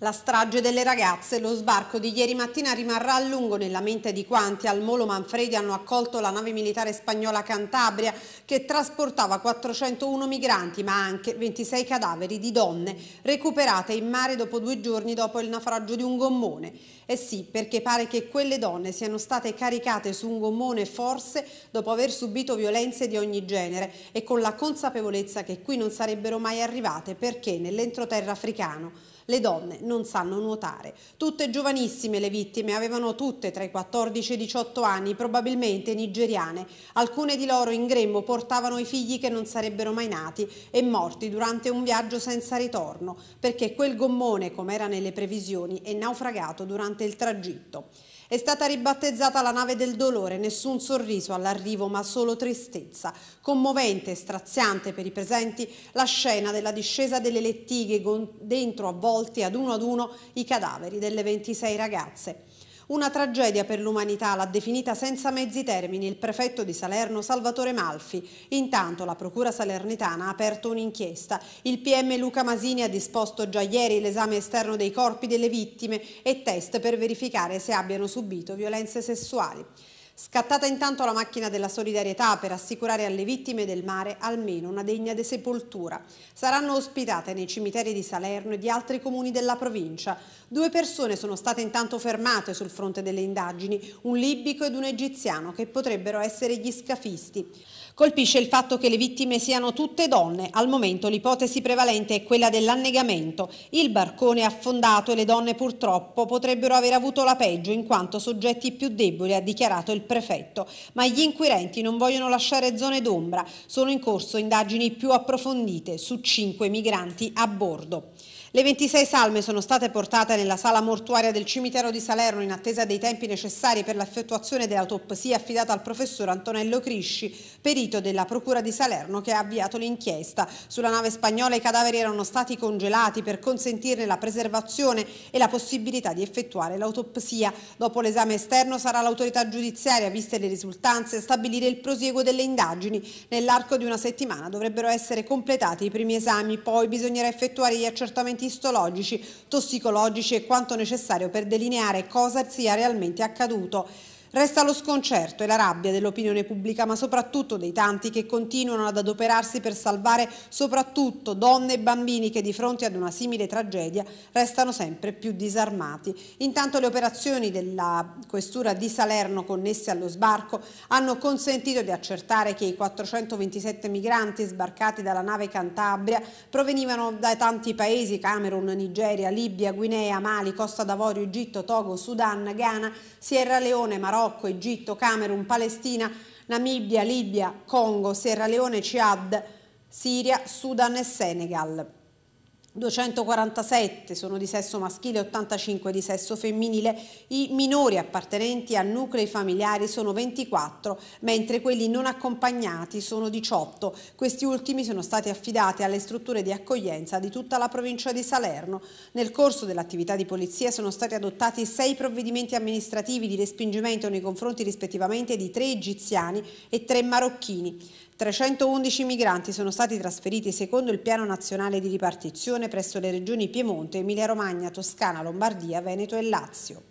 La strage delle ragazze e lo sbarco di ieri mattina rimarrà a lungo nella mente di quanti al Molo Manfredi hanno accolto la nave militare spagnola Cantabria che trasportava 401 migranti ma anche 26 cadaveri di donne recuperate in mare dopo due giorni dopo il naufragio di un gommone. E eh sì, perché pare che quelle donne siano state caricate su un gommone forse dopo aver subito violenze di ogni genere e con la consapevolezza che qui non sarebbero mai arrivate perché nell'entroterra africano le donne non sanno nuotare. Tutte giovanissime le vittime, avevano tutte tra i 14 e i 18 anni, probabilmente nigeriane. Alcune di loro in grembo portavano i figli che non sarebbero mai nati e morti durante un viaggio senza ritorno, perché quel gommone, come era nelle previsioni, è naufragato durante il tragitto. È stata ribattezzata la nave del dolore, nessun sorriso all'arrivo ma solo tristezza. Commovente e straziante per i presenti la scena della discesa delle lettighe dentro avvolti ad uno ad uno i cadaveri delle 26 ragazze. Una tragedia per l'umanità l'ha definita senza mezzi termini il prefetto di Salerno Salvatore Malfi. Intanto la procura salernitana ha aperto un'inchiesta. Il PM Luca Masini ha disposto già ieri l'esame esterno dei corpi delle vittime e test per verificare se abbiano subito violenze sessuali. Scattata intanto la macchina della solidarietà per assicurare alle vittime del mare almeno una degna de sepoltura. Saranno ospitate nei cimiteri di Salerno e di altri comuni della provincia. Due persone sono state intanto fermate sul fronte delle indagini, un libico ed un egiziano che potrebbero essere gli scafisti. Colpisce il fatto che le vittime siano tutte donne. Al momento l'ipotesi prevalente è quella dell'annegamento. Il barcone è affondato e le donne purtroppo potrebbero aver avuto la peggio in quanto soggetti più deboli, ha dichiarato il prefetto, ma gli inquirenti non vogliono lasciare zone d'ombra, sono in corso indagini più approfondite su cinque migranti a bordo. Le 26 salme sono state portate nella sala mortuaria del cimitero di Salerno in attesa dei tempi necessari per l'effettuazione dell'autopsia affidata al professor Antonello Crisci, perito della Procura di Salerno che ha avviato l'inchiesta. Sulla nave spagnola i cadaveri erano stati congelati per consentirne la preservazione e la possibilità di effettuare l'autopsia. Dopo l'esame esterno sarà l'autorità giudiziaria, viste le risultanze, a stabilire il prosieguo delle indagini. Nell'arco di una settimana dovrebbero essere completati i primi esami, poi bisognerà effettuare gli accertamenti accertamenti istologici, tossicologici e quanto necessario per delineare cosa sia realmente accaduto. Resta lo sconcerto e la rabbia dell'opinione pubblica, ma soprattutto dei tanti che continuano ad adoperarsi per salvare soprattutto donne e bambini che di fronte ad una simile tragedia restano sempre più disarmati. Intanto le operazioni della Questura di Salerno connesse allo sbarco hanno consentito di accertare che i 427 migranti sbarcati dalla nave Cantabria provenivano da tanti paesi Camerun, Nigeria, Libia, Guinea, Mali, Costa d'Avorio, Egitto, Togo, Sudan, Ghana, Sierra Leone, Marocco, Marocco, Egitto, Camerun, Palestina, Namibia, Libia, Congo, Sierra Leone, Ciad, Siria, Sudan e Senegal. 247 sono di sesso maschile, 85 di sesso femminile, i minori appartenenti a nuclei familiari sono 24, mentre quelli non accompagnati sono 18. Questi ultimi sono stati affidati alle strutture di accoglienza di tutta la provincia di Salerno. Nel corso dell'attività di polizia sono stati adottati sei provvedimenti amministrativi di respingimento nei confronti rispettivamente di tre egiziani e tre marocchini. 311 migranti sono stati trasferiti secondo il piano nazionale di ripartizione presso le regioni Piemonte, Emilia-Romagna, Toscana, Lombardia, Veneto e Lazio.